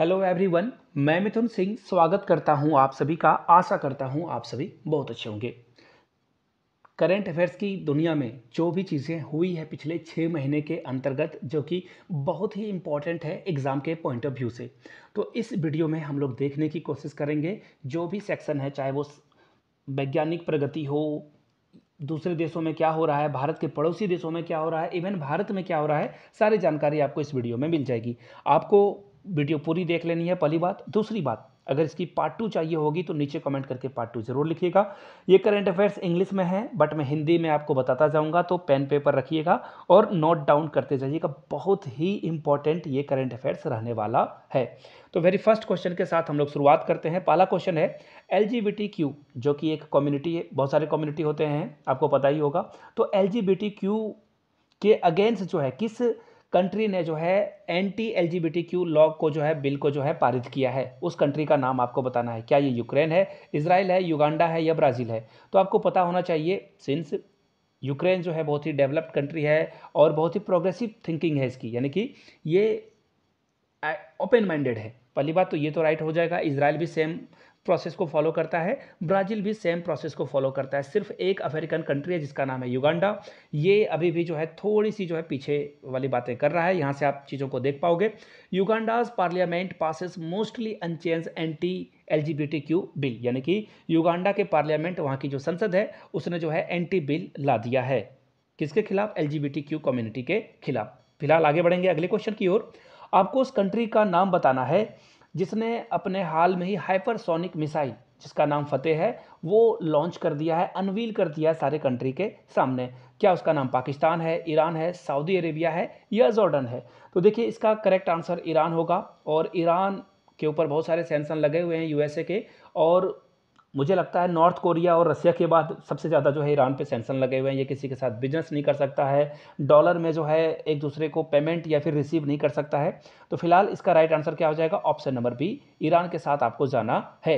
Hello everyone मैं मिथुन सिंह स्वागत करता हूं आप सभी का आशा करता हूं आप सभी बहुत अच्छे होंगे करंट अफेयर्स की दुनिया में जो भी चीज़ें हुई है पिछले छः महीने के अंतर्गत जो कि बहुत ही इम्पॉर्टेंट है एग्ज़ाम के पॉइंट ऑफ व्यू से तो इस वीडियो में हम लोग देखने की कोशिश करेंगे जो भी सेक्शन है चाहे वो वैज्ञानिक प्रगति हो दूसरे देशों में क्या हो रहा है भारत के पड़ोसी देशों में क्या हो रहा है इवन भारत में क्या हो रहा है सारी जानकारी आपको इस वीडियो में मिल जाएगी आपको वीडियो पूरी देख लेनी है पहली बात दूसरी बात अगर इसकी पार्ट टू चाहिए होगी तो नीचे कमेंट करके पार्ट टू जरूर लिखिएगा ये करंट अफेयर्स इंग्लिश में है बट मैं हिंदी में आपको बताता जाऊंगा तो पेन पेपर रखिएगा और नोट डाउन करते जाइएगा बहुत ही इंपॉर्टेंट ये करंट अफेयर्स रहने वाला है तो वेरी फर्स्ट क्वेश्चन के साथ हम लोग शुरुआत करते हैं पहला क्वेश्चन है एल जो कि एक कम्युनिटी है बहुत सारे कम्युनिटी होते हैं आपको पता ही होगा तो एल के अगेंस्ट जो है किस कंट्री ने जो है एंटी टी क्यू लॉ को जो है बिल को जो है पारित किया है उस कंट्री का नाम आपको बताना है क्या ये यूक्रेन है इसराइल है युगांडा है या ब्राज़ील है तो आपको पता होना चाहिए सिंस यूक्रेन जो है बहुत ही डेवलप्ड कंट्री है और बहुत ही प्रोग्रेसिव थिंकिंग है इसकी यानी कि ये ओपन माइंडेड है पहली बात तो ये तो राइट हो जाएगा इसराइल भी सेम प्रोसेस को फॉलो करता है ब्राज़ील भी सेम प्रोसेस को फॉलो करता है सिर्फ एक अफ्रीकन कंट्री है जिसका नाम है युगांडा ये अभी भी जो है थोड़ी सी जो है पीछे वाली बातें कर रहा है यहाँ से आप चीज़ों को देख पाओगे Uganda's parliament passes mostly unchanged anti L Q bill यानी कि युगांडा के पार्लियामेंट वहाँ की जो संसद है उसने जो है एंटी बिल ला दिया है किसके खिलाफ एल क्यू कम्युनिटी के खिलाफ फिलहाल आगे बढ़ेंगे अगले क्वेश्चन की ओर आपको उस कंट्री का नाम बताना है जिसने अपने हाल में ही हाइपरसोनिक मिसाइल जिसका नाम फतेह है वो लॉन्च कर दिया है अनवील कर दिया है सारे कंट्री के सामने क्या उसका नाम पाकिस्तान है ईरान है सऊदी अरेबिया है या जॉर्डन है तो देखिए इसका करेक्ट आंसर ईरान होगा और ईरान के ऊपर बहुत सारे सेंसन लगे हुए हैं यूएसए के और मुझे लगता है नॉर्थ कोरिया और रसिया के बाद सबसे ज़्यादा जो है ईरान पे सेंसन लगे हुए हैं ये किसी के साथ बिजनेस नहीं कर सकता है डॉलर में जो है एक दूसरे को पेमेंट या फिर रिसीव नहीं कर सकता है तो फिलहाल इसका राइट आंसर क्या हो जाएगा ऑप्शन नंबर बी ईरान के साथ आपको जाना है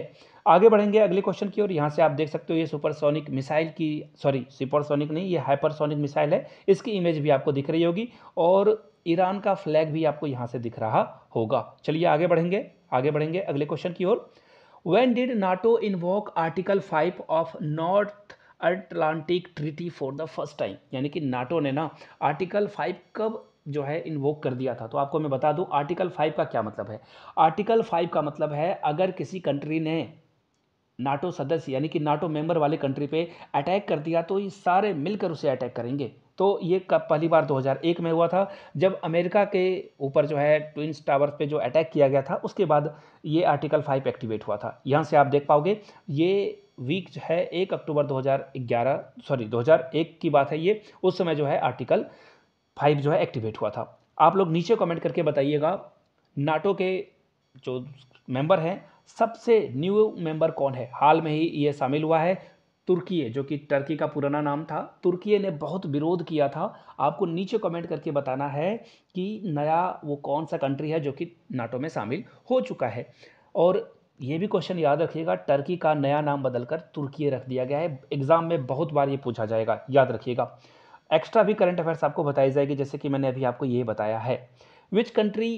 आगे बढ़ेंगे अगले क्वेश्चन की ओर यहाँ से आप देख सकते हो ये सुपरसोनिक मिसाइल की सॉरी सुपरसोनिक नहीं ये हाइपरसोनिक मिसाइल है इसकी इमेज भी आपको दिख रही होगी और ईरान का फ्लैग भी आपको यहाँ से दिख रहा होगा चलिए आगे बढ़ेंगे आगे बढ़ेंगे अगले क्वेश्चन की ओर did NATO invoke article five of North Atlantic treaty for the first time यानी कि नाटो ने ना आर्टिकल फाइव कब जो है इन्वोक कर दिया था तो आपको मैं बता दूं आर्टिकल फाइव का क्या मतलब है आर्टिकल फाइव का मतलब है अगर किसी कंट्री ने नाटो सदस्य यानी कि नाटो मेंबर वाले कंट्री पे अटैक कर दिया तो ये सारे मिलकर उसे अटैक करेंगे तो ये कब पहली बार 2001 में हुआ था जब अमेरिका के ऊपर जो है ट्विंस टावर्स पे जो अटैक किया गया था उसके बाद ये आर्टिकल फाइव एक्टिवेट हुआ था यहाँ से आप देख पाओगे ये वीक जो है एक अक्टूबर 2011 सॉरी 2001 की बात है ये उस समय जो है आर्टिकल फाइव जो है एक्टिवेट हुआ था आप लोग नीचे कॉमेंट करके बताइएगा नाटो के जो मेंबर हैं सबसे न्यू मेंबर कौन है हाल में ही ये शामिल हुआ है तुर्की जो कि टर्की का पुराना नाम था तुर्की ने बहुत विरोध किया था आपको नीचे कमेंट करके बताना है कि नया वो कौन सा कंट्री है जो कि नाटो में शामिल हो चुका है और ये भी क्वेश्चन याद रखिएगा टर्की का नया नाम बदलकर तुर्की रख दिया गया है एग्ज़ाम में बहुत बार ये पूछा जाएगा याद रखिएगा एक्स्ट्रा भी करंट अफेयर्स आपको बताई जाएगी जैसे कि मैंने अभी आपको ये बताया है which country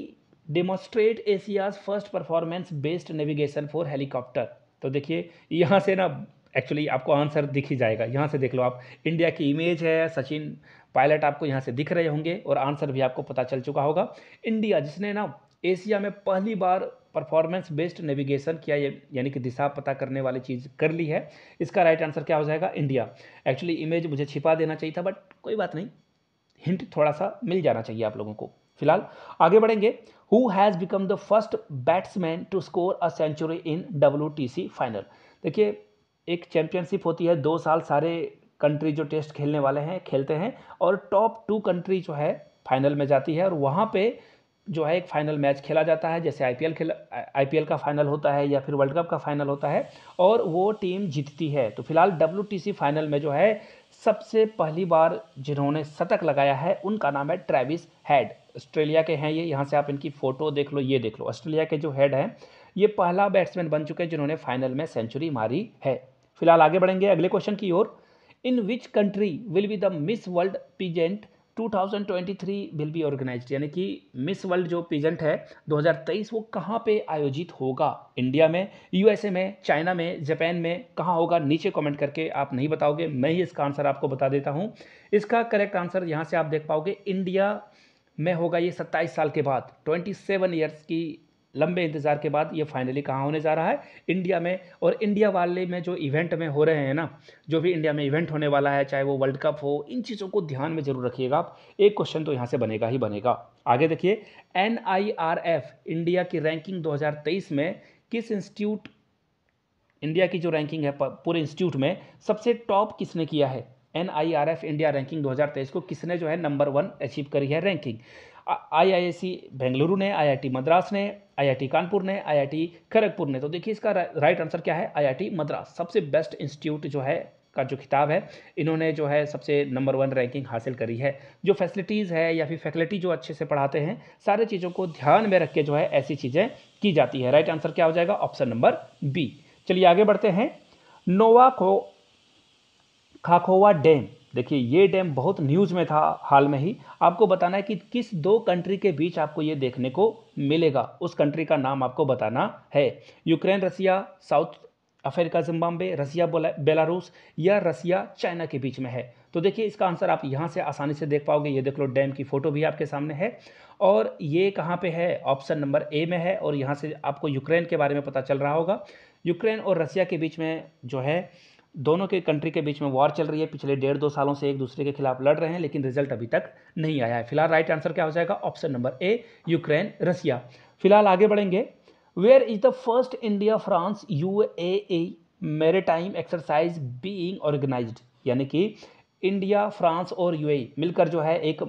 demonstrate Asia's first performance based navigation for helicopter तो देखिए यहाँ से ना एक्चुअली आपको आंसर दिख ही जाएगा यहाँ से देख लो आप इंडिया की इमेज है सचिन पायलट आपको यहाँ से दिख रहे होंगे और आंसर भी आपको पता चल चुका होगा इंडिया जिसने ना एशिया में पहली बार परफॉर्मेंस बेस्ड नेविगेशन किया यानी कि दिशा पता करने वाली चीज़ कर ली है इसका राइट आंसर क्या हो जाएगा इंडिया एक्चुअली इमेज मुझे छिपा देना चाहिए था बट कोई बात नहीं हिंट थोड़ा सा मिल जाना चाहिए आप लोगों को फिलहाल आगे बढ़ेंगे who has become the first batsman to score a century in W final देखिए एक चैम्पियनशिप होती है दो साल सारे कंट्री जो टेस्ट खेलने वाले हैं खेलते हैं और टॉप टू कंट्री जो है फाइनल में जाती है और वहाँ पे जो है एक फाइनल मैच खेला जाता है जैसे आईपीएल खेला आईपीएल का फाइनल होता है या फिर वर्ल्ड कप का फाइनल होता है और वो टीम जीतती है तो फिलहाल डब्ल्यू फाइनल में जो है सबसे पहली बार जिन्होंने शतक लगाया है उनका नाम है ट्रेविस हेड ऑस्ट्रेलिया के हैं ये यहाँ से आप इनकी फ़ोटो देख लो ये देख लो ऑस्ट्रेलिया के जो हेड हैं ये पहला बैट्समैन बन चुके हैं जिन्होंने फाइनल में सेंचुरी मारी है फिलहाल आगे बढ़ेंगे अगले क्वेश्चन की ओर in which country will be the miss world pageant 2023 will be organised यानी कि मिस वर्ल्ड जो पीजेंट है 2023 वो कहाँ पे आयोजित होगा इंडिया में यूएसए में चाइना में जापान में कहाँ होगा नीचे कमेंट करके आप नहीं बताओगे मैं ही इसका आंसर आपको बता देता हूँ इसका करेक्ट आंसर यहाँ से आप देख पाओगे इंडिया में होगा ये 27 साल के बाद 27 सेवन ईयर्स की लंबे इंतज़ार के बाद ये फाइनली कहाँ होने जा रहा है इंडिया में और इंडिया वाले में जो इवेंट में हो रहे हैं ना जो भी इंडिया में इवेंट होने वाला है चाहे वो वर्ल्ड कप हो इन चीज़ों को ध्यान में ज़रूर रखिएगा आप एक क्वेश्चन तो यहाँ से बनेगा ही बनेगा आगे देखिए एन इंडिया की रैंकिंग दो में किस इंस्टीट्यूट इंडिया की जो रैंकिंग है पूरे इंस्टीट्यूट में सबसे टॉप किसने किया है N I R F India ranking तेईस को किसने जो है नंबर वन अचीव करी है रैंकिंग आईआईएससी बेंगलुरु ने आईआईटी मद्रास ने आईआईटी कानपुर ने आईआईटी खड़गपुर ने तो देखिए इसका राइट आंसर क्या है आईआईटी मद्रास सबसे बेस्ट इंस्टीट्यूट जो है का जो खिताब है इन्होंने जो है सबसे नंबर वन रैंकिंग हासिल करी है जो फैसिलिटीज़ है या फिर फैकल्टी जो अच्छे से पढ़ाते हैं सारे चीज़ों को ध्यान में रख के जो है ऐसी चीज़ें की जाती है राइट आंसर क्या हो जाएगा ऑप्शन नंबर बी चलिए आगे बढ़ते हैं नोवा को खाखोवा डैम देखिए ये डैम बहुत न्यूज़ में था हाल में ही आपको बताना है कि किस दो कंट्री के बीच आपको ये देखने को मिलेगा उस कंट्री का नाम आपको बताना है Ukraine Russia South Africa Zimbabwe Russia Belarus या रसिया चाइना के बीच में है तो देखिए इसका आंसर आप यहाँ से आसानी से देख पाओगे ये देख लो डैम की फ़ोटो भी आपके सामने है और ये कहाँ पे है ऑप्शन नंबर ए में है और यहाँ से आपको यूक्रेन के बारे में पता चल रहा होगा यूक्रेन और रसिया के बीच में जो है दोनों के कंट्री के बीच में वॉर चल रही है पिछले डेढ़ दो सालों से एक दूसरे के खिलाफ लड़ रहे हैं लेकिन रिजल्ट अभी तक नहीं आया है फिलहाल राइट आंसर क्या हो जाएगा option number A Ukraine Russia फिलहाल आगे बढ़ेंगे where is the first India France U A maritime exercise being organise यानी कि इंडिया फ्रांस और यू मिलकर जो है एक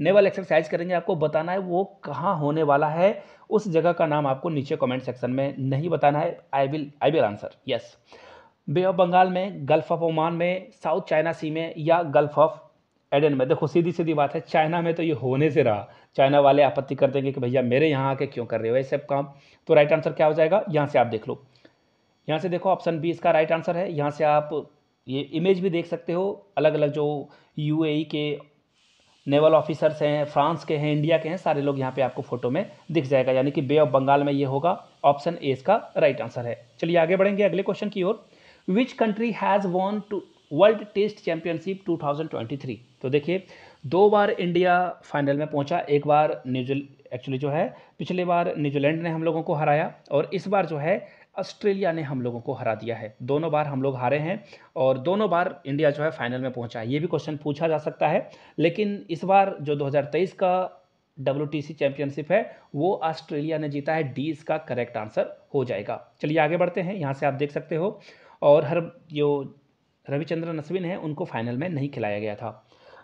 नेवल एक्सरसाइज करेंगे आपको बताना है वो कहाँ होने वाला है उस जगह का नाम आपको नीचे कमेंट सेक्शन में नहीं बताना है I will I will answer yes bay of Bengal में गल्फ ऑफ ओमान में साउथ चाइना सी में या गल्फ ऑफ एडन में देखो सीधी सीधी बात है चाइना में तो ये होने से रहा चाइना वाले आपत्ति कर देंगे कि भैया मेरे यहाँ आके क्यों कर रहे हो ये सब काम तो राइट आंसर क्या हो जाएगा यहाँ से आप देख लो यहाँ से देखो ऑप्शन बी इसका राइट आंसर है यहाँ से आप ये इमेज भी देख सकते हो अलग अलग जो यू e के नेवल ऑफिसर्स हैं फ्रांस के हैं इंडिया के हैं सारे लोग यहाँ पे आपको फोटो में दिख जाएगा यानी कि बे ऑफ बंगाल में ये होगा ऑप्शन ए इसका राइट आंसर है चलिए आगे बढ़ेंगे अगले क्वेश्चन की ओर which country has won two world test championship 2023 तो देखिए दो बार इंडिया फाइनल में पहुंचा एक बार न्यूजील एक्चुअली जो है पिछले बार न्यूजीलैंड ने हम लोगों को हराया और इस बार जो है ऑस्ट्रेलिया ने हम लोगों को हरा दिया है दोनों बार हम लोग हारे हैं और दोनों बार इंडिया जो है फाइनल में पहुंचा है ये भी क्वेश्चन पूछा जा सकता है लेकिन इस बार जो 2023 का डब्ल्यू चैंपियनशिप है वो ऑस्ट्रेलिया ने जीता है डी इसका करेक्ट आंसर हो जाएगा चलिए आगे बढ़ते हैं यहाँ से आप देख सकते हो और हर जो रविचंद्रन अश्विन है उनको फाइनल में नहीं खिलाया गया था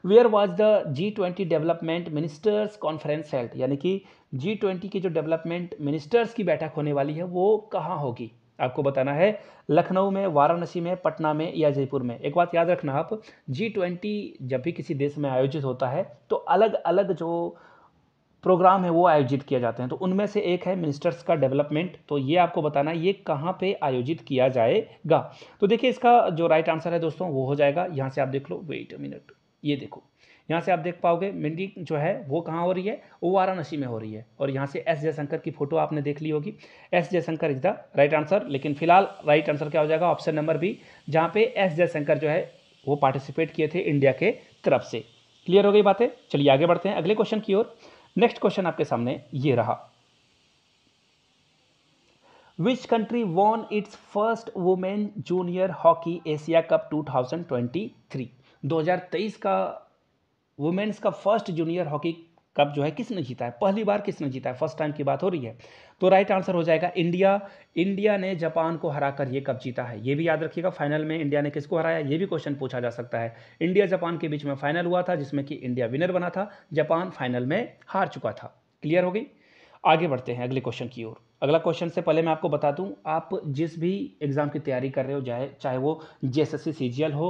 where was the G twenty development ministers conference health यानी कि जी ट्वेंटी की जो डेवलपमेंट मिनिस्टर्स की बैठक होने वाली है वो कहाँ होगी आपको बताना है लखनऊ में वाराणसी में पटना में या जयपुर में एक बात याद रखना आप जी ट्वेंटी जब भी किसी देश में आयोजित होता है तो अलग अलग जो प्रोग्राम है वो आयोजित किया जाते हैं तो उनमें से एक है मिनिस्टर्स का डेवलपमेंट तो ये आपको बताना है ये कहाँ पे आयोजित किया जाएगा तो देखिए इसका जो राइट आंसर है दोस्तों वो हो जाएगा यहाँ से आप देख लो वेट मिनट ये देखो यहाँ से आप देख पाओगे मिंडी जो है वो कहाँ हो रही है वो वाराणसी में हो रही है और यहाँ से एस जयशंकर की फोटो आपने देख ली होगी S Jaishankar is the right answer लेकिन फिलहाल राइट आंसर क्या हो जाएगा ऑप्शन नंबर बी जहाँ पे एस जयशंकर जो है वो पार्टिसिपेट किए थे इंडिया के तरफ से क्लियर हो गई बातें चलिए आगे बढ़ते हैं अगले क्वेश्चन की ओर नेक्स्ट क्वेश्चन आपके सामने ये रहा which country won its first women junior hockey Asia cup 2023 2023 का वुमेन्स का फर्स्ट जूनियर हॉकी कप जो है किसने जीता है पहली बार किसने जीता है फर्स्ट टाइम की बात हो रही है तो राइट आंसर हो जाएगा इंडिया इंडिया ने जापान को कर ये कप जीता है ये भी याद रखिएगा फाइनल में इंडिया ने किसको हराया ये भी क्वेश्चन पूछा जा सकता है इंडिया जापान के बीच में फाइनल हुआ था जिसमें कि इंडिया विनर बना था जापान फाइनल में हार चुका था क्लियर हो गई आगे बढ़ते हैं अगले क्वेश्चन की ओर अगला क्वेश्चन से पहले मैं आपको बता दूं आप जिस भी एग्ज़ाम की तैयारी कर रहे हो चाहे चाहे वो जे एस हो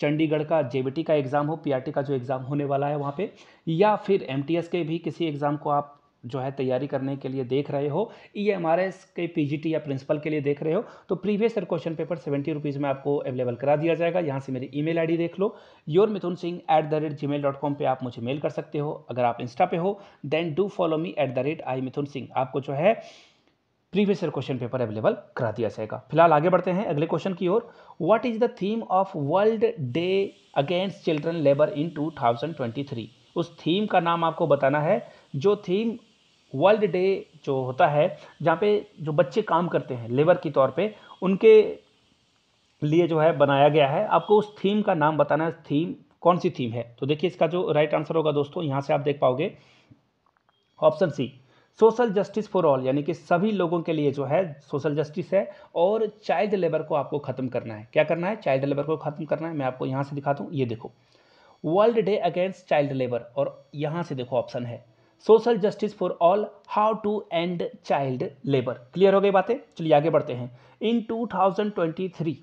चंडीगढ़ का जे का एग्ज़ाम हो पी का जो एग्ज़ाम होने वाला है वहाँ पे या फिर एम के भी किसी एग्ज़ाम को आप जो है तैयारी करने के लिए देख रहे हो ई एम आर एस के पी जी टी या प्रिंसिपल के लिए देख रहे हो तो previous year question paper seventy rupees में आपको अवेलेबल करा दिया जाएगा यहाँ से मेरी ईमेल आईडी देख लो your Mithun Singh at the rate ji mail dot com पर आप मुझे मेल कर सकते हो अगर आप इंस्टा पे हो then do follow me at the rate I Mithun Singh आपको जो है previous year question paper available करा दिया जाएगा फिलहाल आगे बढ़ते हैं अगले क्वेश्चन की ओर what is the theme of world day against children labour in 2023 उस थीम का नाम आपको बताना है जो थीम वर्ल्ड डे जो होता है जहाँ पे जो बच्चे काम करते हैं लेबर के तौर पर उनके लिए जो है बनाया गया है आपको उस थीम का नाम बताना है थीम कौन सी थीम है तो देखिए इसका जो राइट आंसर होगा दोस्तों यहाँ से आप देख पाओगे option C social justice for all यानी कि सभी लोगों के लिए जो है सोशल जस्टिस है और चाइल्ड लेबर को आपको ख़त्म करना है क्या करना है चाइल्ड लेबर को ख़त्म करना है मैं आपको यहाँ से दिखाता हूँ ये देखो world day against child labour और यहाँ से देखो ऑप्शन है social justice for all how to end child labour clear हो गई बातें चलिए आगे बढ़ते हैं इन 2023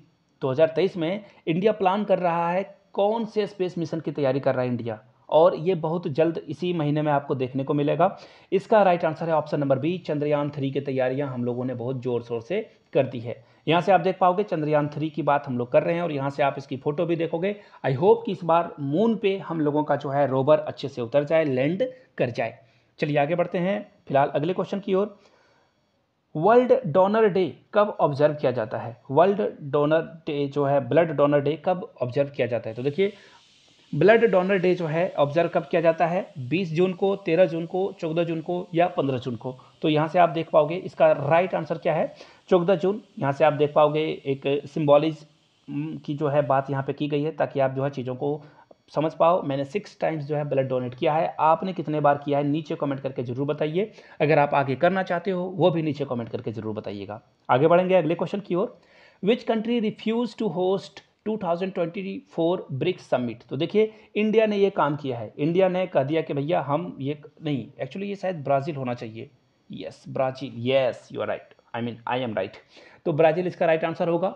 2023 में इंडिया प्लान कर रहा है कौन से स्पेस मिशन की तैयारी कर रहा है इंडिया और ये बहुत जल्द इसी महीने में आपको देखने को मिलेगा इसका राइट आंसर है option number B Chandrayaan three की तैयारियां हम लोगों ने बहुत जोर शोर से कर दी है यहाँ से आप देख पाओगे चंद्रयान थ्री की बात हम लोग कर रहे हैं और यहाँ से आप इसकी फोटो भी देखोगे आई होप कि इस बार मून पे हम लोगों का जो है रोबर अच्छे से उतर जाए लैंड कर जाए चलिए आगे बढ़ते हैं फिलहाल अगले क्वेश्चन की ओर वर्ल्ड डोनर डे कब ऑब्जर्व किया जाता है वर्ल्ड डोनर डे जो है ब्लड डोनर डे कब ऑब्जर्व किया जाता है तो देखिए ब्लड डोनर डे जो है ऑब्जर्व कब किया जाता है 20 जून को 13 जून को 14 जून को या 15 जून को तो यहाँ से आप देख पाओगे इसका राइट आंसर क्या है 14 जून यहाँ से आप देख पाओगे एक सिम्बॉलिज की जो है बात यहाँ पे की गई है ताकि आप जो है चीज़ों को समझ पाओ मैंने सिक्स टाइम्स जो है ब्लड डोनेट किया है आपने कितने बार किया है नीचे कमेंट करके ज़रूर बताइए अगर आप आगे करना चाहते हो वो भी नीचे कमेंट करके ज़रूर बताइएगा आगे बढ़ेंगे अगले क्वेश्चन की ओर which country refuse to host 2024 BRICS summit तो देखिए इंडिया ने ये काम किया है इंडिया ने कह दिया कि भैया हम ये नहीं एक्चुअली ये शायद ब्राज़ील होना चाहिए yes Brazil yes you are right I mean I am right तो ब्राज़ील इसका राइट आंसर होगा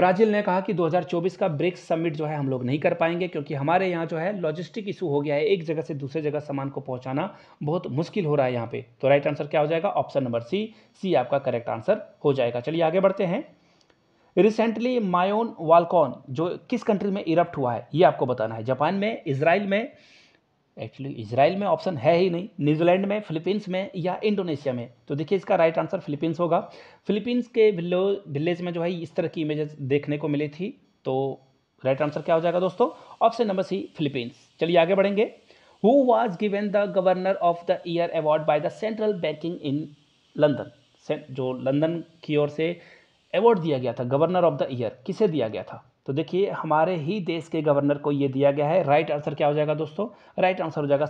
ब्राज़ील ने कहा कि 2024 का ब्रिक्स समिट जो है हम लोग नहीं कर पाएंगे क्योंकि हमारे यहाँ जो है लॉजिस्टिक इशू हो गया है एक जगह से दूसरे जगह सामान को पहुँचाना बहुत मुश्किल हो रहा है यहाँ पे तो राइट आंसर क्या हो जाएगा ऑप्शन नंबर सी सी आपका करेक्ट आंसर हो जाएगा चलिए आगे बढ़ते हैं रिसेंटली मायोन वालकॉन जो किस कंट्री में इरप्ट हुआ है ये आपको बताना है जापान में इसराइल में एक्चुअली इसराइल में ऑप्शन है ही नहीं न्यूजीलैंड में फिलीपींस में या इंडोनेशिया में तो देखिए इसका राइट आंसर फिलीपींस होगा फिलीपींस के विलेज में जो है इस तरह की इमेजेस देखने को मिली थी तो राइट आंसर क्या हो जाएगा दोस्तों ऑप्शन नंबर सी फिलीपींस चलिए आगे बढ़ेंगे who was given the governor of the year award by the central banking in London जो लंदन की ओर से अवार्ड दिया गया था गवर्नर ऑफ द ईयर किसे दिया गया था तो देखिए हमारे ही देश के गवर्नर को ये दिया गया है राइट आंसर क्या हो जाएगा दोस्तों राइट आंसर हो जाएगा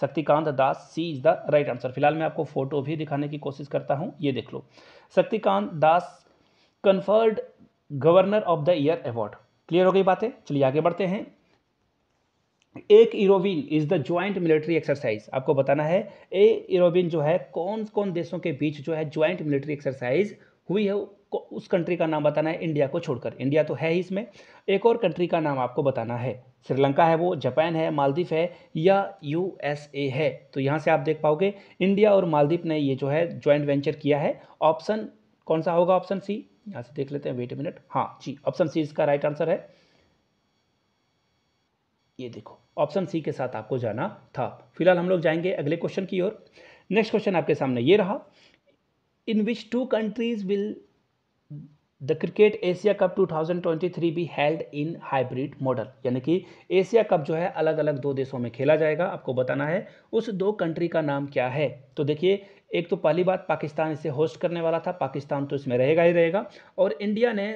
Shaktikanta Das C is the right answer फिलहाल मैं आपको फ़ोटो भी दिखाने की कोशिश करता हूँ ये देख लो Shaktikanta Das conferred governor of the year award clear हो गई बातें चलिए आगे बढ़ते हैं Ekuverin is the joint military exercise आपको बताना है ए इरोविन जो है कौन कौन देशों के बीच जो है ज्वाइंट मिलिट्री एक्सरसाइज हुई है उस कंट्री का नाम बताना है इंडिया को छोड़कर इंडिया तो है ही इसमें एक और कंट्री का नाम आपको बताना है श्रीलंका है वो जापान है मालदीव है या यूएसए है तो यहाँ से आप देख पाओगे इंडिया और मालदीव ने ये जो है ज्वाइंट वेंचर किया है ऑप्शन कौन सा होगा ऑप्शन सी यहाँ से देख लेते हैं वेट ए मिनट हाँ जी ऑप्शन सी इसका राइट आंसर है ये देखो ऑप्शन सी के साथ आपको जाना था फिलहाल हम लोग जाएंगे अगले क्वेश्चन की ओर नेक्स्ट क्वेश्चन आपके सामने ये रहा in which two countries will the cricket Asia cup 2023 be held in hybrid model यानी कि एशिया कप जो है अलग अलग दो देशों में खेला जाएगा आपको बताना है उस दो कंट्री का नाम क्या है तो देखिए एक तो पहली बात पाकिस्तान इसे होस्ट करने वाला था पाकिस्तान तो इसमें रहेगा ही रहेगा और इंडिया ने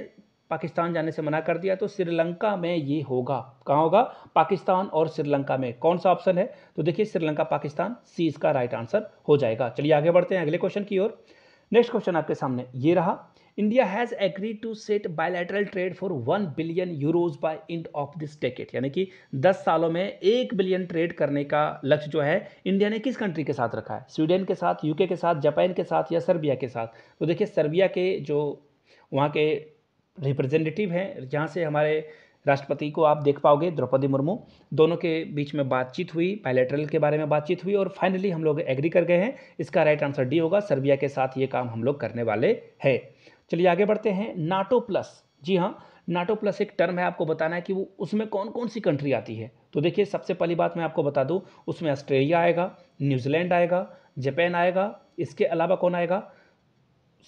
पाकिस्तान जाने से मना कर दिया तो श्रीलंका में ये होगा कहाँ होगा पाकिस्तान और श्रीलंका में कौन सा ऑप्शन है तो देखिए श्रीलंका पाकिस्तान सी इसका राइट आंसर हो जाएगा चलिए आगे बढ़ते हैं अगले क्वेश्चन की ओर नेक्स्ट क्वेश्चन आपके सामने ये रहा India has agreed to set bilateral trade for one billion euros by end of this decade यानी कि दस सालों में एक बिलियन ट्रेड करने का लक्ष्य जो है इंडिया ने किस कंट्री के साथ रखा है स्वीडन के साथ यूके के साथ जापान के साथ या सर्बिया के साथ तो देखिए सर्बिया के जो वहाँ के रिप्रेजेंटेटिव हैं जहाँ से हमारे राष्ट्रपति को आप देख पाओगे द्रौपदी मुर्मू दोनों के बीच में बातचीत हुई बायलैटरल के बारे में बातचीत हुई और फाइनली हम लोग एग्री कर गए हैं इसका राइट आंसर डी होगा सर्बिया के साथ ये काम हम लोग करने वाले हैं चलिए आगे बढ़ते हैं नाटो प्लस जी हाँ नाटो प्लस एक टर्म है आपको बताना है कि वो उसमें कौन कौन सी कंट्री आती है तो देखिए सबसे पहली बात मैं आपको बता दूँ उसमें ऑस्ट्रेलिया आएगा न्यूजीलैंड आएगा जापान आएगा इसके अलावा कौन आएगा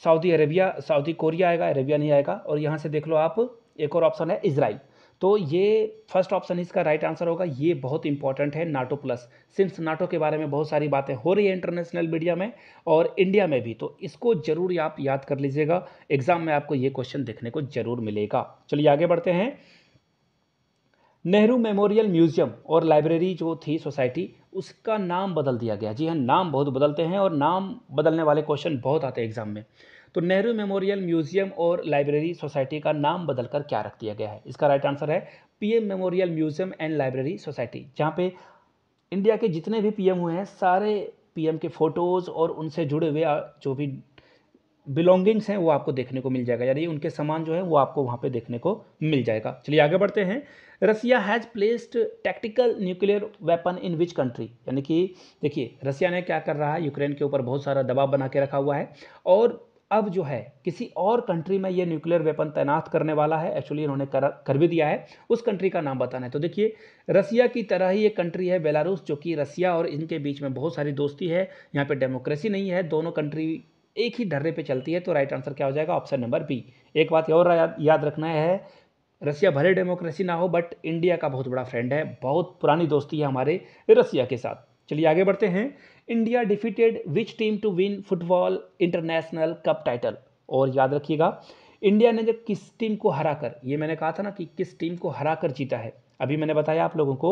सऊदी अरेबिया सऊदी कोरिया आएगा अरेबिया नहीं आएगा और यहाँ से देख लो आप एक और ऑप्शन है इसराइल तो ये फर्स्ट ऑप्शन इसका राइट आंसर होगा ये बहुत इंपॉर्टेंट है नाटो प्लस सिंस नाटो के बारे में बहुत सारी बातें हो रही है इंटरनेशनल मीडिया में और इंडिया में भी तो इसको जरूर आप याद कर लीजिएगा एग्जाम में आपको ये क्वेश्चन देखने को जरूर मिलेगा चलिए आगे बढ़ते हैं नेहरू मेमोरियल म्यूजियम और लाइब्रेरी जो थी सोसाइटी उसका नाम बदल दिया गया जी हाँ नाम बहुत बदलते हैं और नाम बदलने वाले क्वेश्चन बहुत आते हैं एग्जाम में तो नेहरू मेमोरियल म्यूजियम और लाइब्रेरी सोसाइटी का नाम बदलकर क्या रख दिया गया है इसका राइट आंसर है PM memorial museum and library society जहाँ पे इंडिया के जितने भी पीएम हुए हैं सारे पीएम के फ़ोटोज़ और उनसे जुड़े हुए जो भी बिलोंगिंग्स हैं वो आपको देखने को मिल जाएगा यानी उनके सामान जो है वो आपको वहाँ पर देखने को मिल जाएगा चलिए आगे बढ़ते हैं Russia has placed tactical nuclear weapon in which country यानी कि देखिए रसिया ने क्या कर रहा है यूक्रेन के ऊपर बहुत सारा दबाव बना के रखा हुआ है और अब जो है किसी और कंट्री में ये न्यूक्लियर वेपन तैनात करने वाला है एक्चुअली इन्होंने कर, कर भी दिया है उस कंट्री का नाम बताना है तो देखिए रसिया की तरह ही एक कंट्री है बेलारूस जो कि रसिया और इनके बीच में बहुत सारी दोस्ती है यहाँ पे डेमोक्रेसी नहीं है दोनों कंट्री एक ही ढर्रे पे चलती है तो राइट आंसर क्या हो जाएगा ऑप्शन नंबर बी एक बात और याद, याद रखना है रसिया भले डेमोक्रेसी ना हो बट इंडिया का बहुत बड़ा फ्रेंड है बहुत पुरानी दोस्ती है हमारे रसिया के साथ चलिए आगे बढ़ते हैं India defeated which team to win football international cup title और याद रखिएगा इंडिया ने जब किस टीम को हरा कर ये मैंने कहा था ना कि किस टीम को हरा कर जीता है अभी मैंने बताया आप लोगों को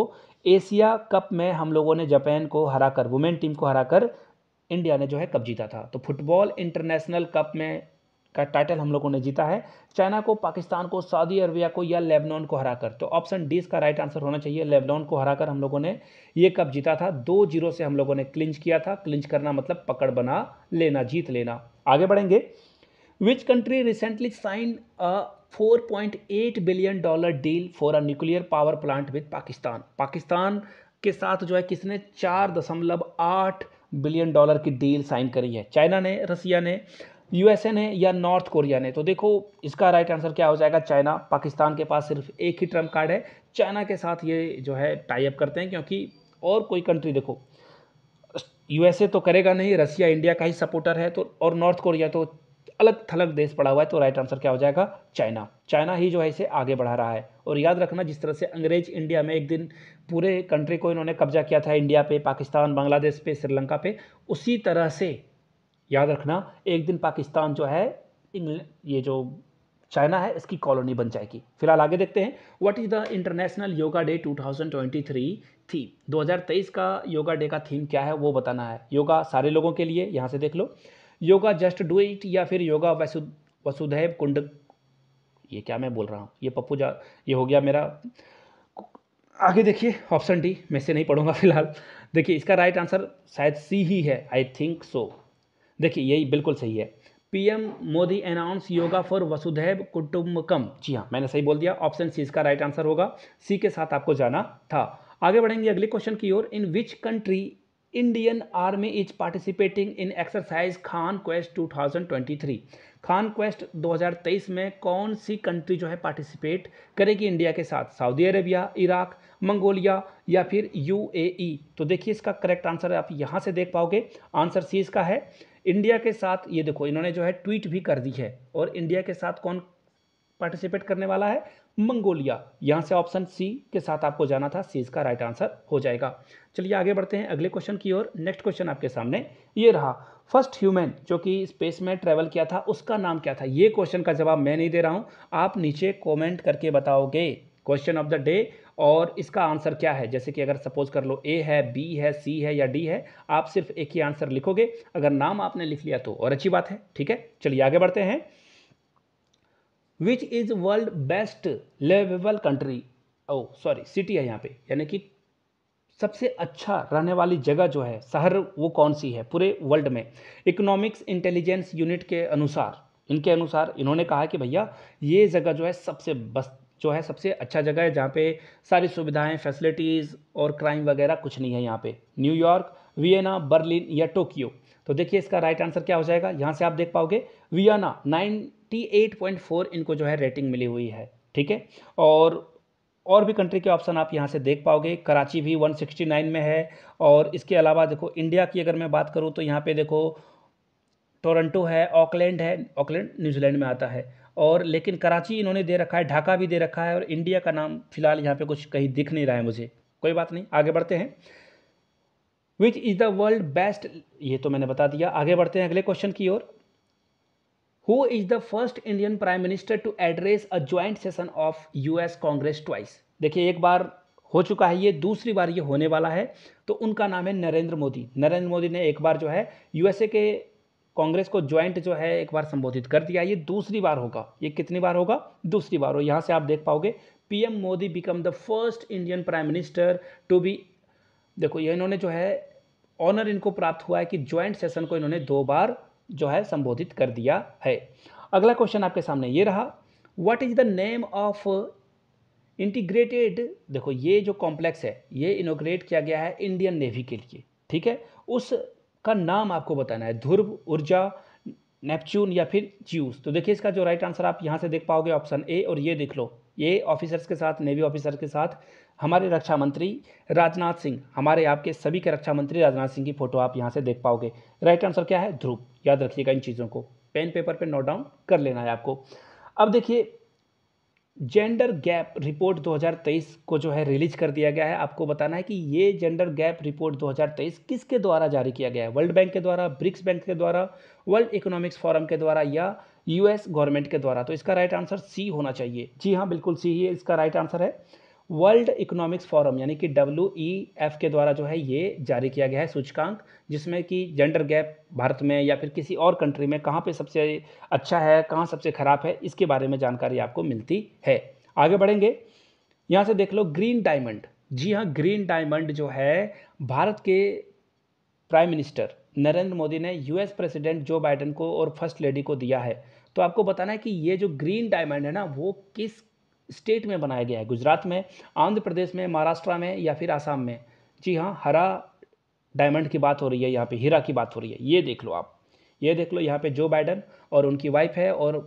एशिया कप में हम लोगों ने जापान को हरा कर वुमेन टीम को हरा कर इंडिया ने जो है कप जीता था तो फुटबॉल इंटरनेशनल कप में का टाइटल हम लोगों ने जीता है चाइना को पाकिस्तान को सऊदी अरबिया को या लेबनान को हराकर तो ऑप्शन डी इसका राइट आंसर होना चाहिए लेबनान को हराकर हम लोगों ने ये कप जीता था दो जीरो से हम लोगों ने क्लिंच किया था क्लिंच करना मतलब पकड़ बना लेना जीत लेना आगे बढ़ेंगे which country recently sign a 4.8 billion dollar deal for a nuclear power plant with Pakistan Pakistan के साथ जो है किसने चार दशमलव आठ बिलियन डॉलर की डील साइन करी है चाइना ने रसिया ने यूएसए ने या नॉर्थ कोरिया ने तो देखो इसका राइट आंसर क्या हो जाएगा चाइना पाकिस्तान के पास सिर्फ एक ही ट्रम्प कार्ड है चाइना के साथ ये जो है टाइप करते हैं क्योंकि और कोई कंट्री देखो यूएसए तो करेगा नहीं रसिया इंडिया का ही सपोर्टर है तो और नॉर्थ कोरिया तो अलग थलग देश पड़ा हुआ है तो राइट आंसर क्या हो जाएगा चाइना चाइना ही जो है इसे आगे बढ़ा रहा है और याद रखना जिस तरह से अंग्रेज इंडिया में एक दिन पूरे कंट्री को इन्होंने कब्जा किया था इंडिया पे पाकिस्तान बांग्लादेश पे श्रीलंका पे उसी तरह से याद रखना एक दिन पाकिस्तान जो है इंग्लैंड ये जो चाइना है इसकी कॉलोनी बन जाएगी फिलहाल आगे देखते हैं what is the international yoga day 2023 theme 2023 का योगा डे का थीम क्या है वो बताना है योगा सारे लोगों के लिए यहाँ से देख लो योगा जस्ट डू इट या फिर योगा वसु वसुधैव कुंड ये क्या मैं बोल रहा हूँ ये पप्पू जा ये हो गया मेरा आगे देखिए ऑप्शन डी मैं से नहीं पढ़ूंगा फिलहाल देखिए इसका राइट आंसर शायद सी ही है आई थिंक सो देखिए यही बिल्कुल सही है PM Modi announce yoga for Vasudhaiva Kutumbakam जी हाँ मैंने सही बोल दिया ऑप्शन सी इसका राइट आंसर होगा सी के साथ आपको जाना था आगे बढ़ेंगे अगले क्वेश्चन की ओर in which country Indian army is participating in exercise Khaan Quest 2023 Khaan Quest 2023 में कौन सी कंट्री जो है पार्टिसिपेट करेगी इंडिया के साथ सऊदी अरेबिया इराक मंगोलिया या फिर यूएई e? तो देखिए इसका करेक्ट आंसर आप यहाँ से देख पाओगे आंसर सी इसका है इंडिया के साथ ये देखो इन्होंने जो है ट्वीट भी कर दी है और इंडिया के साथ कौन पार्टिसिपेट करने वाला है मंगोलिया यहाँ से ऑप्शन सी के साथ आपको जाना था सी इसका राइट आंसर हो जाएगा चलिए आगे बढ़ते हैं अगले क्वेश्चन की ओर नेक्स्ट क्वेश्चन आपके सामने ये रहा फर्स्ट ह्यूमन जो कि स्पेस में ट्रेवल किया था उसका नाम क्या था ये क्वेश्चन का जवाब मैं नहीं दे रहा हूँ आप नीचे कॉमेंट करके बताओगे क्वेश्चन ऑफ द डे और इसका आंसर क्या है जैसे कि अगर सपोज कर लो ए है बी है सी है या डी है आप सिर्फ एक ही आंसर लिखोगे अगर नाम आपने लिख लिया तो और अच्छी बात है ठीक है चलिए आगे बढ़ते हैं which is world best liveable country oh sorry city है यहाँ पे यानी कि सबसे अच्छा रहने वाली जगह जो है शहर वो कौन सी है पूरे वर्ल्ड में इकोनॉमिक्स इंटेलिजेंस यूनिट के अनुसार इनके अनुसार इन्होंने कहा कि भैया ये जगह जो है सबसे जो है सबसे अच्छा जगह है जहाँ पे सारी सुविधाएं फैसिलिटीज़ और क्राइम वगैरह कुछ नहीं है यहाँ पे न्यूयॉर्क वियना बर्लिन या टोक्यो तो देखिए इसका राइट आंसर क्या हो जाएगा यहाँ से आप देख पाओगे वियना 98.4 इनको जो है रेटिंग मिली हुई है ठीक है और और भी कंट्री के ऑप्शन आप यहाँ से देख पाओगे कराची भी वन में है और इसके अलावा देखो इंडिया की अगर मैं बात करूँ तो यहाँ पे देखो टोरंटो है ऑकलैंड है ऑकलैंड न्यूजीलैंड में आता है और लेकिन कराची इन्होंने दे रखा है ढाका भी दे रखा है और इंडिया का नाम फ़िलहाल यहाँ पे कुछ कहीं दिख नहीं रहा है मुझे कोई बात नहीं आगे बढ़ते हैं which is the world best ये तो मैंने बता दिया आगे बढ़ते हैं अगले क्वेश्चन की ओर who is the first Indian prime minister to address a joint session of US congress twice देखिए एक बार हो चुका है ये दूसरी बार ये होने वाला है तो उनका नाम है नरेंद्र मोदी नरेंद्र मोदी ने एक बार जो है यूएसए के कांग्रेस को ज्वाइंट जो है एक बार संबोधित कर दिया ये दूसरी बार होगा ये कितनी बार होगा दूसरी बार हो यहाँ से आप देख पाओगे PM Modi become the first Indian prime minister to be देखो ये इन्होंने जो है ऑनर इनको प्राप्त हुआ है कि ज्वाइंट सेशन को इन्होंने दो बार जो है संबोधित कर दिया है अगला क्वेश्चन आपके सामने ये रहा what is the name of integrated देखो ये जो कॉम्प्लेक्स है ये इनोग्रेट किया गया है इंडियन नेवी के लिए ठीक है उस का नाम आपको बताना है ध्रुव ऊर्जा नेपच्यून या फिर ज्यूस तो देखिए इसका जो राइट आंसर आप यहाँ से देख पाओगे ऑप्शन ए और ये देख लो ये ऑफिसर्स के साथ नेवी ऑफिसर के साथ हमारे रक्षा मंत्री राजनाथ सिंह हमारे आपके सभी के रक्षा मंत्री राजनाथ सिंह की फ़ोटो आप यहाँ से देख पाओगे राइट आंसर क्या है ध्रुव याद रखिएगा इन चीज़ों को पेन पेपर पे नोट डाउन कर लेना है आपको अब देखिए जेंडर गैप रिपोर्ट 2023 को जो है रिलीज कर दिया गया है आपको बताना है कि ये जेंडर गैप रिपोर्ट 2023 किसके द्वारा जारी किया गया है वर्ल्ड बैंक के द्वारा ब्रिक्स बैंक के द्वारा वर्ल्ड इकोनॉमिक्स फोरम के द्वारा या यूएस गवर्नमेंट के द्वारा तो इसका राइट आंसर सी होना चाहिए जी हाँ बिल्कुल सी ही इसका राइट आंसर है वर्ल्ड इकोनॉमिक्स फोरम यानी कि डब्ल्यू ई एफ के द्वारा जो है ये जारी किया गया है सूचकांक जिसमें कि जेंडर गैप भारत में या फिर किसी और कंट्री में कहाँ पे सबसे अच्छा है कहाँ सबसे ख़राब है इसके बारे में जानकारी आपको मिलती है आगे बढ़ेंगे यहाँ से देख लो ग्रीन डायमंड जी हाँ ग्रीन डायमंड जो है भारत के प्राइम मिनिस्टर नरेंद्र मोदी ने यूएस प्रेसिडेंट जो बाइडन को और फर्स्ट लेडी को दिया है तो आपको बताना है कि ये जो ग्रीन डायमंड है ना वो किस स्टेट में बनाया गया है गुजरात में आंध्र प्रदेश में महाराष्ट्र में या फिर आसाम में जी हाँ हरा डायमंड की बात हो रही है यहाँ पे हीरा की बात हो रही है ये देख लो आप ये देख लो यहाँ पे जो बाइडन और उनकी वाइफ है और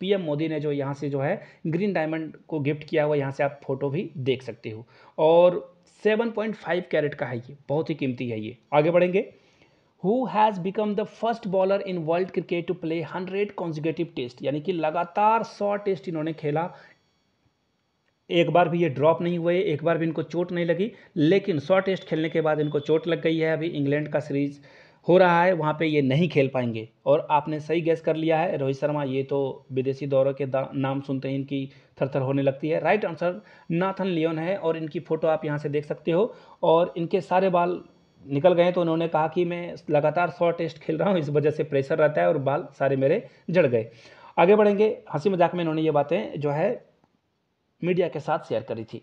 पीएम मोदी ने जो यहाँ से जो है ग्रीन डायमंड को गिफ्ट किया हुआ यहाँ से आप फोटो भी देख सकते हो और 7.5 कैरेट का है ये बहुत ही कीमती है ये आगे बढ़ेंगे who has become the first bowler in world cricket to play hundred consecutive test यानी कि लगातार सौ टेस्ट इन्होंने खेला एक बार भी ये ड्रॉप नहीं हुए एक बार भी इनको चोट नहीं लगी लेकिन सौ टेस्ट खेलने के बाद इनको चोट लग गई है अभी इंग्लैंड का सीरीज़ हो रहा है वहाँ पे ये नहीं खेल पाएंगे और आपने सही गैस कर लिया है रोहित शर्मा ये तो विदेशी दौरों के नाम सुनते ही इनकी थरथर होने लगती है राइट आंसर नाथन लियोन है और इनकी फ़ोटो आप यहाँ से देख सकते हो और इनके सारे बाल निकल गए तो उन्होंने कहा कि मैं लगातार सौ टेस्ट खेल रहा हूँ इस वजह से प्रेशर रहता है और बाल सारे मेरे जड़ गए आगे बढ़ेंगे हंसी मजाक में इन्होंने ये बातें जो है मीडिया के साथ शेयर करी थी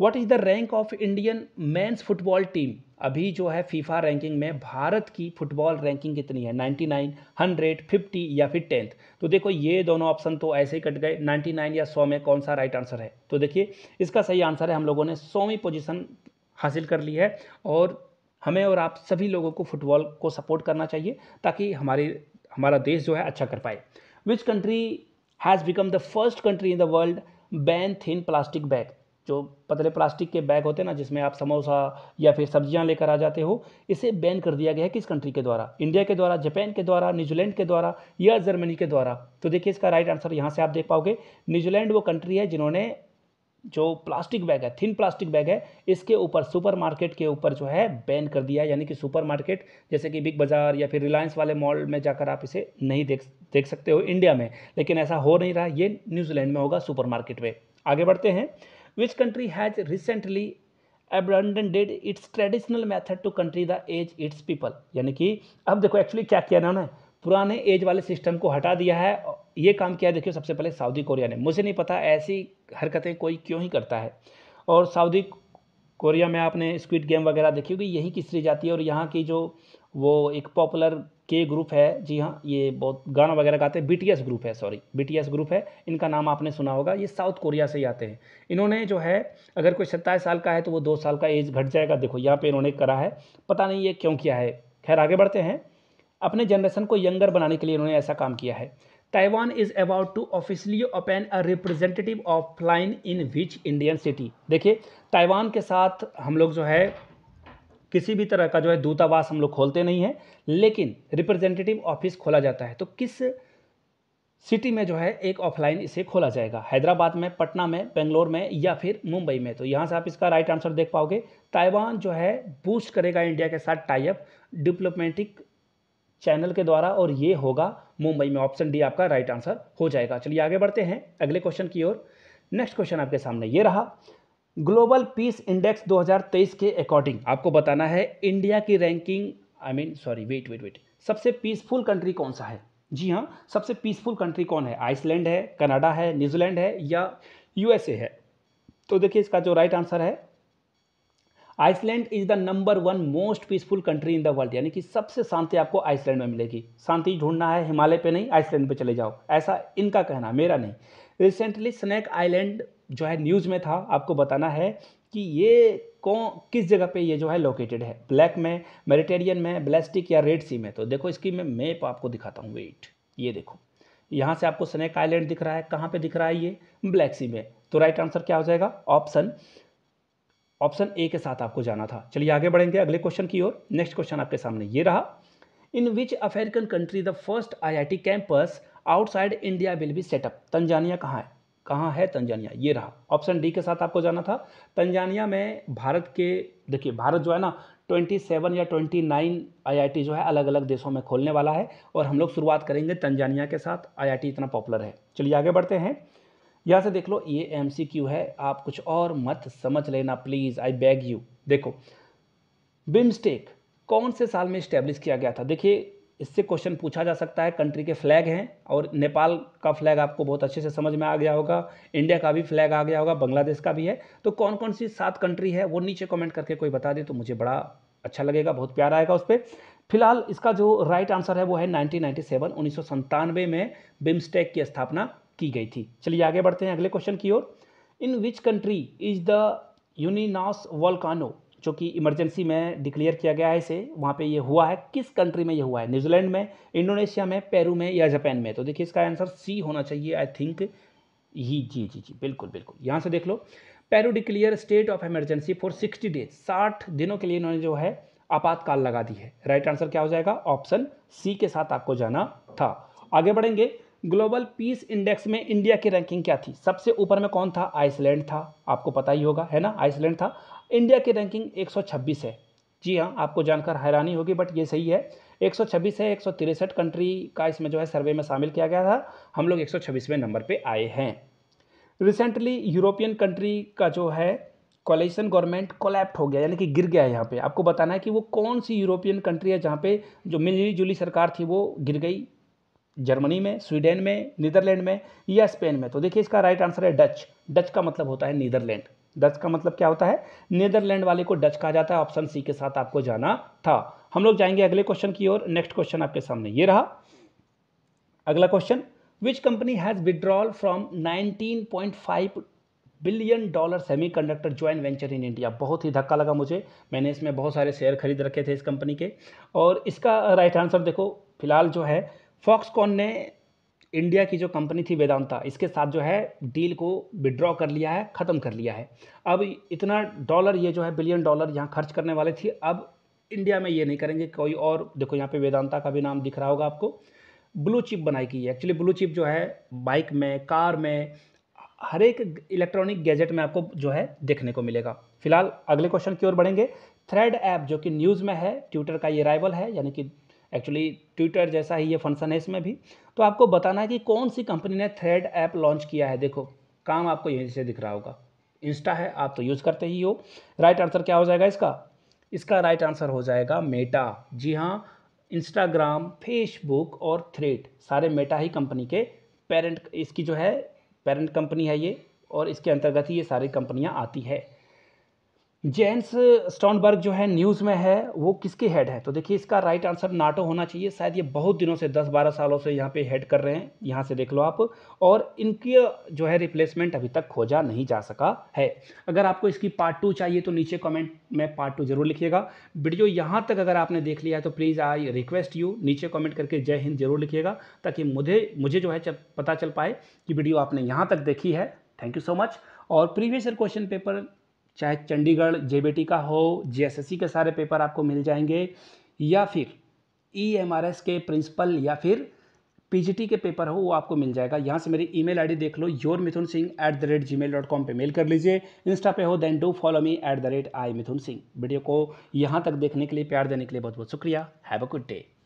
what is the rank of Indian men's football team अभी जो है फीफा रैंकिंग में भारत की फुटबॉल रैंकिंग कितनी है 99, 100, 50 या फिर टेंथ तो देखो ये दोनों ऑप्शन तो ऐसे ही कट गए 99 या 100 में कौन सा राइट आंसर है तो देखिए इसका सही आंसर है हम लोगों ने सौवीं पोजीशन हासिल कर ली है और हमें और आप सभी लोगों को फुटबॉल को सपोर्ट करना चाहिए ताकि हमारी हमारा देश जो है अच्छा कर पाए which country has become the first country in the world ban thin plastic bag जो पतले प्लास्टिक के बैग होते हैं ना जिसमें आप समोसा या फिर सब्जियां लेकर आ जाते हो इसे बैन कर दिया गया है किस कंट्री के द्वारा इंडिया के द्वारा जापान के द्वारा न्यूजीलैंड के द्वारा या जर्मनी के द्वारा तो देखिए इसका राइट आंसर यहाँ से आप देख पाओगे न्यूजीलैंड वो कंट्री है जिन्होंने जो प्लास्टिक बैग है थिन प्लास्टिक बैग है इसके ऊपर सुपरमार्केट के ऊपर जो है बैन कर दिया है यानी कि सुपरमार्केट जैसे कि बिग बाज़ार या फिर रिलायंस वाले मॉल में जाकर आप इसे नहीं देख देख सकते हो इंडिया में लेकिन ऐसा हो नहीं रहा ये न्यूजीलैंड में होगा सुपरमार्केट में आगे बढ़ते हैं विच कंट्री हैज़ रिसेंटली एबरडेड its traditional method to country the age its people यानी कि अब देखो एक्चुअली क्या किया ना पुराने एज वाले सिस्टम को हटा दिया है ये काम किया देखिए सबसे पहले सऊदी कोरिया ने मुझे नहीं पता ऐसी हरकतें कोई क्यों ही करता है और सऊदी कोरिया में आपने स्क्विड गेम वगैरह देखी होगी यही की सीरीज जाती है और यहाँ की जो वो एक पॉपुलर के ग्रुप है जी हाँ ये बहुत गाना वगैरह गाते हैं बीटीएस ग्रुप है सॉरी बीटीएस ग्रुप है इनका नाम आपने सुना होगा ये साउथ कोरिया से ही आते हैं इन्होंने जो है अगर कोई सत्ताईस साल का है तो वो दो साल का एज घट जाएगा देखो यहाँ पे इन्होंने करा है पता नहीं ये क्यों किया है खैर आगे बढ़ते हैं अपने जनरेशन को यंगर बनाने के लिए इन्होंने ऐसा काम किया है Taiwan is about to officially open a representative ऑफ लाइन इन विच इंडियन सिटी देखिए ताइवान के साथ हम लोग जो है किसी भी तरह का जो है दूतावास हम लोग खोलते नहीं हैं लेकिन रिप्रेजेंटेटिव ऑफिस खोला जाता है तो किस सिटी में जो है एक ऑफलाइन इसे खोला जाएगा हैदराबाद में पटना में बेंगलोर में या फिर मुंबई में तो यहाँ से आप इसका राइट आंसर देख पाओगे ताइवान जो है बूस्ट करेगा इंडिया के साथ टाइप डिप्लोमेटिक चैनल के द्वारा और ये होगा मुंबई में ऑप्शन डी आपका राइट आंसर हो जाएगा चलिए आगे बढ़ते हैं अगले क्वेश्चन की ओर नेक्स्ट क्वेश्चन आपके सामने ये रहा ग्लोबल पीस इंडेक्स 2023 के अकॉर्डिंग आपको बताना है इंडिया की ranking I mean sorry wait wait wait सबसे पीसफुल कंट्री कौन सा है जी हाँ सबसे पीसफुल कंट्री कौन है आइसलैंड है कनाडा है न्यूजीलैंड है या यूएसए है तो देखिए इसका जो राइट आंसर है Iceland is the number one most peaceful country in the world यानी कि सबसे शांति आपको आइसलैंड में मिलेगी शांति ढूंढना है हिमालय पे नहीं आइसलैंड पे चले जाओ ऐसा इनका कहना मेरा नहीं रिसेंटली स्नैक आइलैंड जो है न्यूज़ में था आपको बताना है कि ये कौन किस जगह पे ये जो है लोकेटेड है ब्लैक में मेडिटेरियन में ब्लैस्टिक या रेड सी में तो देखो इसकी मैं मैप आपको दिखाता हूँ वेट ये देखो यहाँ से आपको स्नैक आइलैंड दिख रहा है कहाँ पे दिख रहा है ये ब्लैक सी में तो राइट आंसर क्या हो जाएगा ऑप्शन ऑप्शन ए के साथ आपको जाना था चलिए आगे बढ़ेंगे अगले क्वेश्चन की ओर नेक्स्ट क्वेश्चन आपके सामने ये रहा in which African country the first IIT campus outside India will be set up Tanzania कहाँ है कहाँ है तंजानिया ये रहा ऑप्शन डी के साथ आपको जाना था तंजानिया में भारत के देखिए भारत जो है ना 27 या 29 आईआईटी जो है अलग अलग देशों में खोलने वाला है और हम लोग शुरुआत करेंगे तंजानिया के साथ आईआईटी इतना पॉपुलर है चलिए आगे बढ़ते हैं यहाँ से देख लो ये एम है आप कुछ और मत समझ लेना प्लीज़ आई बैग यू देखो बिमस्टेक कौन से साल में इस्टेब्लिश किया गया था देखिए इससे क्वेश्चन पूछा जा सकता है कंट्री के फ्लैग हैं और नेपाल का फ्लैग आपको बहुत अच्छे से समझ में आ गया होगा इंडिया का भी फ्लैग आ गया होगा बांग्लादेश का भी है तो कौन कौन सी सात कंट्री है वो नीचे कमेंट करके कोई बता दे तो मुझे बड़ा अच्छा लगेगा बहुत प्यार आएगा उस पर फिलहाल इसका जो राइट आंसर है वो है नाइनटीन नाइन्टी में बिम्स्टेक की स्थापना की गई थी चलिए आगे बढ़ते हैं अगले क्वेश्चन की ओर in which country is the Ubinas volcano जो कि इमरजेंसी में डिक्लेयर किया गया है इसे वहाँ पे ये हुआ है किस कंट्री में ये हुआ है न्यूजीलैंड में इंडोनेशिया में पेरू में या जापान में तो देखिए इसका आंसर सी होना चाहिए आई थिंक ही जी जी जी बिल्कुल बिल्कुल यहाँ से देख लो Peru declare state of emergency for sixty days साठ दिनों के लिए इन्होंने जो है आपातकाल लगा दी है राइट right आंसर क्या हो जाएगा ऑप्शन सी के साथ आपको जाना था आगे बढ़ेंगे ग्लोबल पीस इंडेक्स में इंडिया की रैंकिंग क्या थी सबसे ऊपर में कौन था आइसलैंड था आपको पता ही होगा है ना आइसलैंड था इंडिया की रैंकिंग 126 है जी हाँ आपको जानकर हैरानी होगी बट ये सही है 126 है एक कंट्री का इसमें जो है सर्वे में शामिल किया गया था हम लोग छब्बीसवें नंबर पे आए हैं रिसेंटली यूरोपियन कंट्री का जो है कॉलेशन गवर्नमेंट कोलैप्ट हो गया यानी कि गिर गया है यहाँ पे आपको बताना है कि वो कौन सी यूरोपियन कंट्री है जहाँ पे जो जुली सरकार थी वो गिर गई जर्मनी में स्वीडन में नीदरलैंड में या स्पेन में तो देखिए इसका राइट आंसर है डच डच का मतलब होता है नीदरलैंड डच का मतलब क्या होता है नीदरलैंड वाले को डच कहा जाता है ऑप्शन सी के साथ आपको जाना था हम लोग जाएंगे अगले क्वेश्चन की ओर नेक्स्ट क्वेश्चन आपके सामने ये रहा अगला question which company has withdrawal from 19.5 billion dollar semiconductor joint venture in India बहुत ही धक्का लगा मुझे मैंने इसमें बहुत सारे शेयर खरीद रखे थे इस कंपनी के और इसका राइट आंसर देखो फिलहाल जो है फॉक्सकॉन ने इंडिया की जो कंपनी थी वेदांता इसके साथ जो है डील को विड्रॉ कर लिया है ख़त्म कर लिया है अब इतना डॉलर ये जो है बिलियन डॉलर यहाँ खर्च करने वाले थी अब इंडिया में ये नहीं करेंगे कोई और देखो यहाँ पे वेदांता का भी नाम दिख रहा होगा आपको ब्लू चिप बनाई गई है एक्चुअली ब्लू चिप जो है बाइक में कार में हर एक इलेक्ट्रॉनिक गैजेट में आपको जो है देखने को मिलेगा फिलहाल अगले क्वेश्चन की ओर बढ़ेंगे थ्रेड ऐप जो कि न्यूज़ में है ट्विटर का ये राइवल है यानी कि एक्चुअली ट्विटर जैसा ही ये फंक्शन है इसमें भी तो आपको बताना है कि कौन सी कंपनी ने थ्रेड ऐप लॉन्च किया है देखो काम आपको यहीं से दिख रहा होगा इंस्टा है आप तो यूज़ करते ही हो राइट आंसर क्या हो जाएगा इसका इसका राइट आंसर हो जाएगा मेटा जी हाँ इंस्टाग्राम फेसबुक और थ्रेड सारे मेटा ही कंपनी के पेरेंट इसकी जो है पेरेंट कंपनी है ये और इसके अंतर्गत ही ये सारी कंपनियाँ आती है जेंस स्टॉनबर्ग जो है न्यूज़ में है वो किसके हेड है तो देखिए इसका राइट आंसर नाटो होना चाहिए शायद ये बहुत दिनों से 10-12 सालों से यहाँ पे हेड कर रहे हैं यहाँ से देख लो आप और इनकी जो है रिप्लेसमेंट अभी तक खोजा नहीं जा सका है अगर आपको इसकी पार्ट टू चाहिए तो नीचे कमेंट में पार्ट टू जरूर लिखिएगा वीडियो यहाँ तक अगर आपने देख लिया तो प्लीज़ आई रिक्वेस्ट यू नीचे कॉमेंट करके जय हिंद जरूर लिखिएगा ताकि मुझे मुझे जो है पता चल पाए कि वीडियो आपने यहाँ तक देखी है थैंक यू सो मच और प्रीवियस ईयर क्वेश्चन पेपर चाहे चंडीगढ़ जे का हो जे के सारे पेपर आपको मिल जाएंगे या फिर ई e के प्रिंसिपल या फिर टी के पेपर हो वो आपको मिल जाएगा यहाँ से मेरी ईमेल आईडी देख लो your Mithun Singh at the rate ji mail dot com पर मेल कर लीजिए इंस्टा पे हो then do follow me at the rate I Mithun Singh video को यहाँ तक देखने के लिए प्यार देने के लिए बहुत बहुत शुक्रिया हैव अ गुड डे